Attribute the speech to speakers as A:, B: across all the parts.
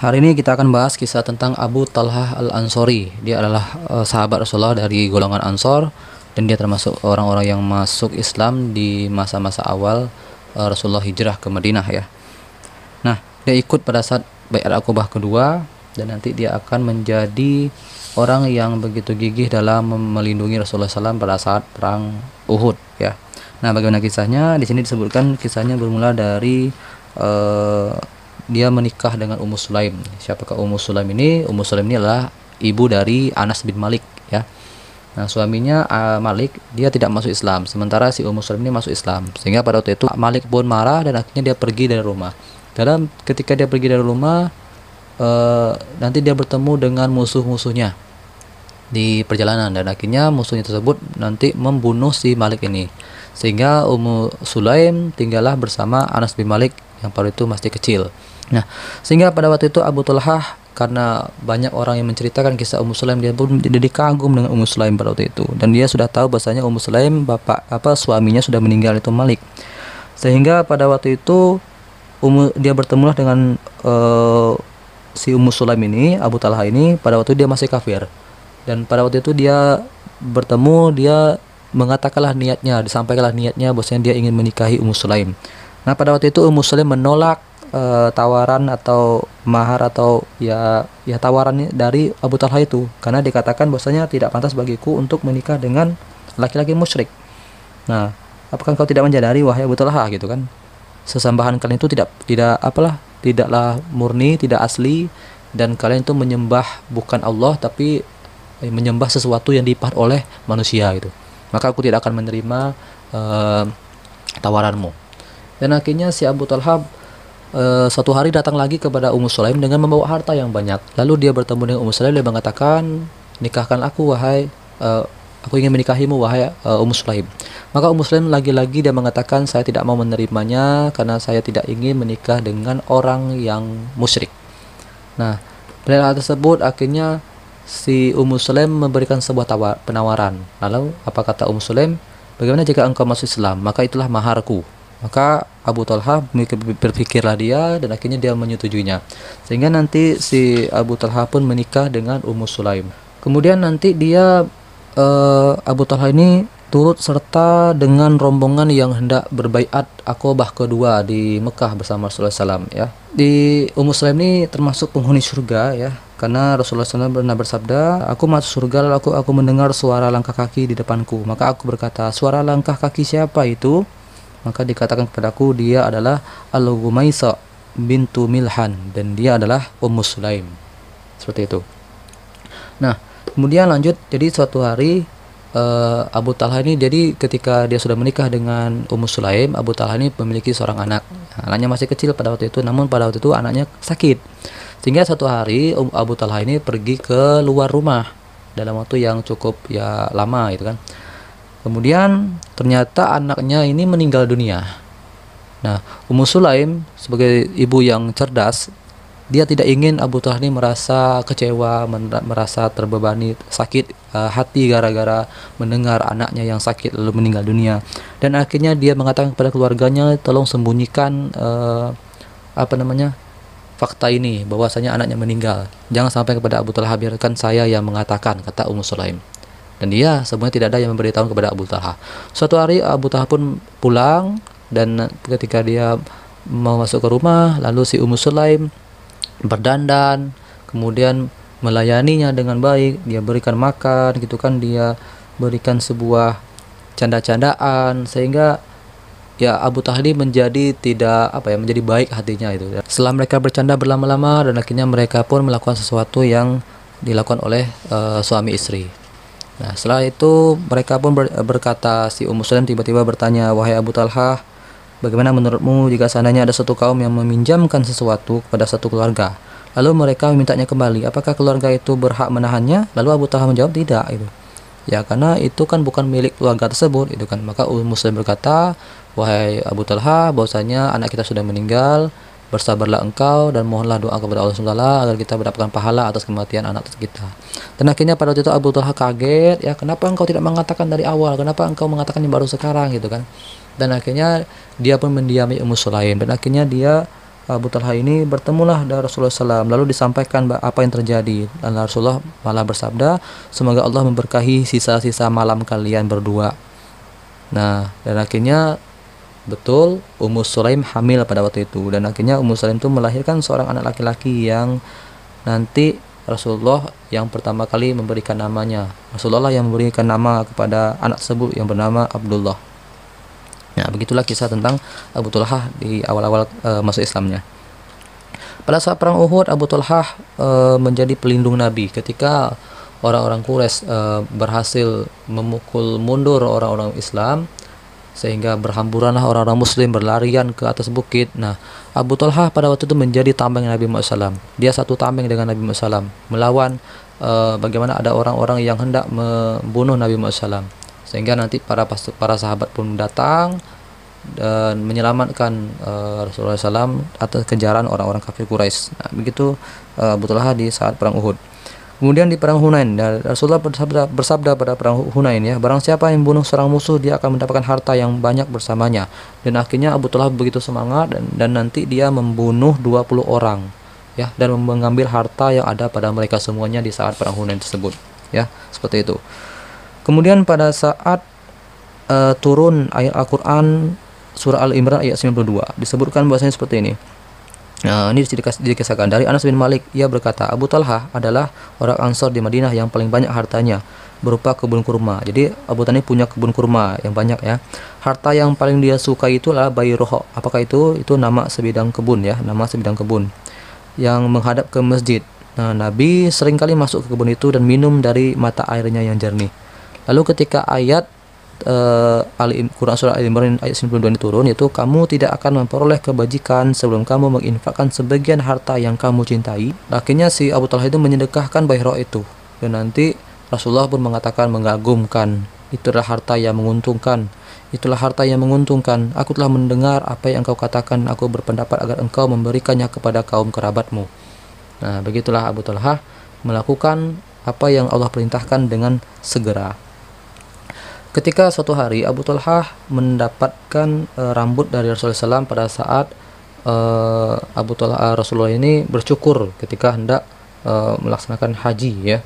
A: Hari ini kita akan bahas kisah tentang Abu Talha Al-Ansori. Dia adalah uh, sahabat Rasulullah dari golongan Ansor dan dia termasuk orang-orang yang masuk Islam di masa-masa awal uh, Rasulullah hijrah ke Madinah ya. Nah, dia ikut pada saat Baiat Akubah kedua dan nanti dia akan menjadi orang yang begitu gigih dalam melindungi Rasulullah SAW pada saat perang Uhud ya. Nah, bagaimana kisahnya? Di sini disebutkan kisahnya bermula dari eh, dia menikah dengan Ummu Sulaim. Siapakah Ummu Sulaim ini? Ummu Sulaim ini adalah ibu dari Anas bin Malik ya. Nah, suaminya ah, Malik dia tidak masuk Islam, sementara si Ummu Sulaim ini masuk Islam. Sehingga pada waktu itu Malik pun marah dan akhirnya dia pergi dari rumah. Dalam ketika dia pergi dari rumah uh, nanti dia bertemu dengan musuh-musuhnya di perjalanan dan akhirnya musuhnya tersebut nanti membunuh si Malik ini. Sehingga Ummu Sulaim tinggallah bersama Anas bin Malik yang pada itu masih kecil. Nah, sehingga pada waktu itu Abu Talhah karena banyak orang yang menceritakan kisah Ummu Sulaim dia pun jadi kagum dengan Ummu Sulaim pada waktu itu dan dia sudah tahu bahasanya Ummu Sulaim bapak apa suaminya sudah meninggal itu Malik. Sehingga pada waktu itu Ummu dia bertemulah dengan uh, si Ummu Sulaim ini, Abu Talha ini pada waktu itu dia masih kafir. Dan pada waktu itu dia bertemu dia mengatakanlah niatnya, disampaikanlah niatnya bahwasanya dia ingin menikahi Ummu Sulaim. Nah, pada waktu itu Ummu Sulaim menolak uh, tawaran atau mahar atau ya ya tawaran dari Abu Talha itu karena dikatakan bahwasanya tidak pantas bagiku untuk menikah dengan laki-laki musyrik. Nah, apakah kau tidak menjadari wahai Abu Talha gitu kan? Sesembahan kalian itu tidak tidak apalah, tidaklah murni, tidak asli dan kalian itu menyembah bukan Allah tapi eh, menyembah sesuatu yang dipahat oleh manusia gitu. Maka aku tidak akan menerima uh, tawaranmu. Dan akhirnya si Abu Talha Eh, satu hari datang lagi kepada Ummu Sulaim dengan membawa harta yang banyak. Lalu dia bertemu dengan Ummu Sulaim dan mengatakan, "Nikahkan aku wahai uh, aku ingin menikahimu wahai uh, Ummu Sulaim." Maka Ummu Sulaim lagi-lagi dia mengatakan, "Saya tidak mau menerimanya karena saya tidak ingin menikah dengan orang yang musyrik." Nah, dari tersebut akhirnya si Ummu Sulaim memberikan sebuah tawar, penawaran. Lalu apa kata Ummu Sulaim? Bagaimana jika engkau masuk Islam? Maka itulah maharku. Maka Abu Talha berpikirlah dia dan akhirnya dia menyetujuinya. Sehingga nanti si Abu Talha pun menikah dengan Ummu Sulaim. Kemudian nanti dia uh, Abu Talha ini turut serta dengan rombongan yang hendak berbaiat akobah kedua di Mekah bersama Rasulullah SAW ya. Di Ummu Sulaim ini termasuk penghuni surga ya. Karena Rasulullah SAW pernah bersabda, aku masuk surga lalu aku, aku mendengar suara langkah kaki di depanku. Maka aku berkata, suara langkah kaki siapa itu? maka dikatakan kepadaku dia adalah Al-Gumaisa bintu Milhan dan dia adalah Ummu Sulaim. Seperti itu. Nah, kemudian lanjut jadi suatu hari uh, Abu Talha ini jadi ketika dia sudah menikah dengan Ummu Sulaim, Abu Talha ini memiliki seorang anak. Nah, anaknya masih kecil pada waktu itu, namun pada waktu itu anaknya sakit. Sehingga suatu hari um, Abu Talha ini pergi ke luar rumah dalam waktu yang cukup ya lama gitu kan Kemudian ternyata anaknya ini meninggal dunia. Nah, Ummu Sulaim sebagai ibu yang cerdas, dia tidak ingin Abu Talha ini merasa kecewa, merasa terbebani, sakit uh, hati gara-gara mendengar anaknya yang sakit lalu meninggal dunia. Dan akhirnya dia mengatakan kepada keluarganya, tolong sembunyikan uh, apa namanya fakta ini bahwasanya anaknya meninggal. Jangan sampai kepada Abu Talha biarkan saya yang mengatakan kata Ummu Sulaim. Dan dia sebenarnya tidak ada yang memberitahu kepada Abu Talha. Suatu hari Abu Talha pun pulang dan ketika dia mau masuk ke rumah, lalu si Ummu Sulaim berdandan, kemudian melayaninya dengan baik, dia berikan makan gitu kan, dia berikan sebuah canda-candaan sehingga ya Abu Tahli menjadi tidak apa ya menjadi baik hatinya itu. Setelah mereka bercanda berlama-lama dan akhirnya mereka pun melakukan sesuatu yang dilakukan oleh uh, suami istri. Nah, setelah itu mereka pun ber berkata, si Ummu Sulaim tiba-tiba bertanya, "Wahai Abu Talha, bagaimana menurutmu jika seandainya ada satu kaum yang meminjamkan sesuatu kepada satu keluarga, lalu mereka memintanya kembali, apakah keluarga itu berhak menahannya?" Lalu Abu Talha menjawab, "Tidak." Itu. Ya, karena itu kan bukan milik keluarga tersebut, itu kan. Maka Ummu Sulaim berkata, "Wahai Abu Talha, bahwasanya anak kita sudah meninggal." bersabarlah engkau dan mohonlah doa kepada Allah SWT agar kita mendapatkan pahala atas kematian anak kita. Dan akhirnya pada waktu itu Abu Talha kaget, ya kenapa engkau tidak mengatakan dari awal? Kenapa engkau mengatakan yang baru sekarang gitu kan? Dan akhirnya dia pun mendiami Ummu Sulaim dan akhirnya dia Abu Talha ini bertemulah dengan Rasulullah SAW lalu disampaikan apa yang terjadi dan Rasulullah malah bersabda semoga Allah memberkahi sisa-sisa malam kalian berdua nah dan akhirnya betul Ummu Sulaim hamil pada waktu itu dan akhirnya Ummu Sulaim itu melahirkan seorang anak laki-laki yang nanti Rasulullah yang pertama kali memberikan namanya Rasulullah yang memberikan nama kepada anak tersebut yang bernama Abdullah nah begitulah kisah tentang Abu Tulhah di awal-awal e, eh, masuk Islamnya pada saat perang Uhud Abu Tulhah eh, e, menjadi pelindung Nabi ketika orang-orang Quraisy e, berhasil memukul mundur orang-orang Islam sehingga berhamburanlah orang-orang muslim berlarian ke atas bukit. Nah, Abu Talha pada waktu itu menjadi tameng Nabi Muhammad SAW. Dia satu tameng dengan Nabi Muhammad SAW melawan uh, bagaimana ada orang-orang yang hendak membunuh Nabi Muhammad SAW. Sehingga nanti para para sahabat pun datang dan menyelamatkan uh, Rasulullah SAW atas kejaran orang-orang kafir Quraisy. Nah, begitu uh, Abu Talha di saat perang Uhud. Kemudian di perang Hunain, Rasulullah bersabda, bersabda pada perang Hunain ya, barang siapa yang membunuh seorang musuh dia akan mendapatkan harta yang banyak bersamanya. Dan akhirnya Abu Talha begitu semangat dan, dan nanti dia membunuh 20 orang ya dan mengambil harta yang ada pada mereka semuanya di saat perang Hunain tersebut ya, seperti itu. Kemudian pada saat uh, turun ayat Al-Qur'an surah Al-Imran ayat 92 disebutkan bahasanya seperti ini. Nah, ini dikisahkan dari Anas bin Malik. Ia berkata, Abu Talha adalah orang Ansor di Madinah yang paling banyak hartanya berupa kebun kurma. Jadi Abu Talha punya kebun kurma yang banyak ya. Harta yang paling dia suka itu adalah bayi roho. Apakah itu? Itu nama sebidang kebun ya, nama sebidang kebun yang menghadap ke masjid. Nah, Nabi seringkali masuk ke kebun itu dan minum dari mata airnya yang jernih. Lalu ketika ayat uh, Ali Quran surah Al Imran ayat 92 ini turun yaitu kamu tidak akan memperoleh kebajikan sebelum kamu menginfakkan sebagian harta yang kamu cintai. Akhirnya si Abu Talha itu menyedekahkan bayrok itu dan nanti Rasulullah pun mengatakan mengagumkan itulah harta yang menguntungkan itulah harta yang menguntungkan aku telah mendengar apa yang engkau katakan aku berpendapat agar engkau memberikannya kepada kaum kerabatmu nah begitulah Abu Talha melakukan apa yang Allah perintahkan dengan segera Ketika suatu hari Abu Talha mendapatkan e, rambut dari Rasulullah SAW pada saat e, Abu Talha e, Rasulullah ini bercukur ketika hendak e, melaksanakan haji ya.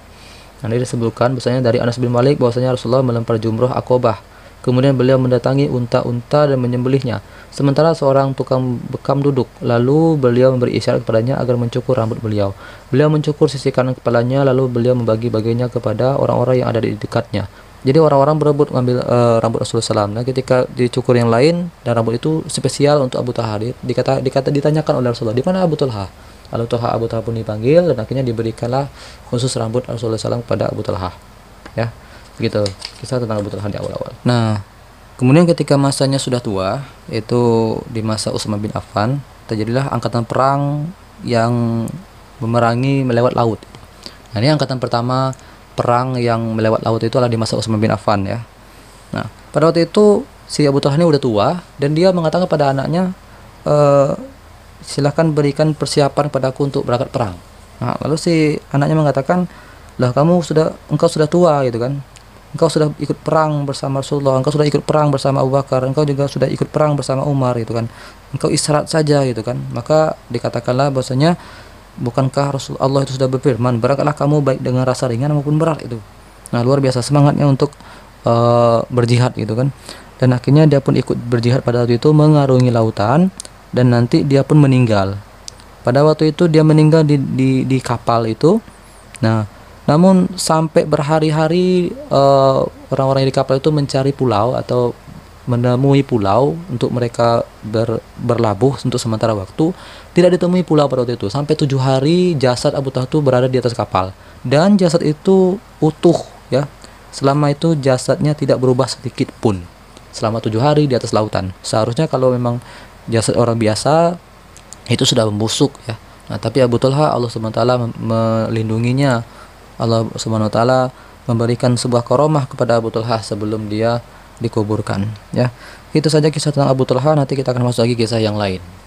A: Nanti disebutkan biasanya dari Anas bin Malik bahwasanya Rasulullah melempar jumroh akobah. Kemudian beliau mendatangi unta-unta dan menyembelihnya. Sementara seorang tukang bekam duduk, lalu beliau memberi isyarat kepadanya agar mencukur rambut beliau. Beliau mencukur sisi kanan kepalanya, lalu beliau membagi-baginya kepada orang-orang yang ada di dekatnya jadi orang-orang berebut ngambil uh, rambut Rasulullah SAW. Nah, ketika dicukur yang lain dan rambut itu spesial untuk Abu Talha, dikata, dikata ditanyakan oleh Rasulullah, di mana Abu Talha? Abu Talha Abu Talha pun dipanggil dan akhirnya diberikanlah khusus rambut Rasulullah SAW kepada Abu Talha. Ya, gitu. kisah tentang Abu Talha di awal-awal. Nah, kemudian ketika masanya sudah tua, itu di masa Utsman bin Affan, terjadilah angkatan perang yang memerangi melewat laut. Nah, ini angkatan pertama perang yang melewat laut itu adalah di masa Utsman bin Affan ya. Nah, pada waktu itu si Abu Talha ini udah tua dan dia mengatakan kepada anaknya e, eh, silahkan berikan persiapan padaku untuk berangkat perang. Nah, lalu si anaknya mengatakan, "Lah kamu sudah engkau sudah tua gitu kan? Engkau sudah ikut perang bersama Rasulullah, engkau sudah ikut perang bersama Abu Bakar, engkau juga sudah ikut perang bersama Umar gitu kan. Engkau istirahat saja gitu kan." Maka dikatakanlah bahwasanya Bukankah Rasul Allah itu sudah berfirman, berangkatlah kamu baik dengan rasa ringan maupun berat itu. Nah, luar biasa semangatnya untuk uh, berjihad gitu kan. Dan akhirnya dia pun ikut berjihad pada waktu itu mengarungi lautan dan nanti dia pun meninggal. Pada waktu itu dia meninggal di di, di kapal itu. Nah, namun sampai berhari-hari uh, eh, orang -orang di kapal itu mencari pulau atau menemui pulau untuk mereka ber, berlabuh untuk sementara waktu tidak ditemui pulau pada waktu itu sampai tujuh hari jasad Abu Tahtu berada di atas kapal dan jasad itu utuh ya selama itu jasadnya tidak berubah sedikit pun selama tujuh hari di atas lautan seharusnya kalau memang jasad orang biasa itu sudah membusuk ya nah tapi Abu Talha Allah swt melindunginya Allah swt memberikan sebuah koromah kepada Abu Talha sebelum dia dikuburkan ya itu saja kisah tentang Abu Talha nanti kita akan masuk lagi kisah yang lain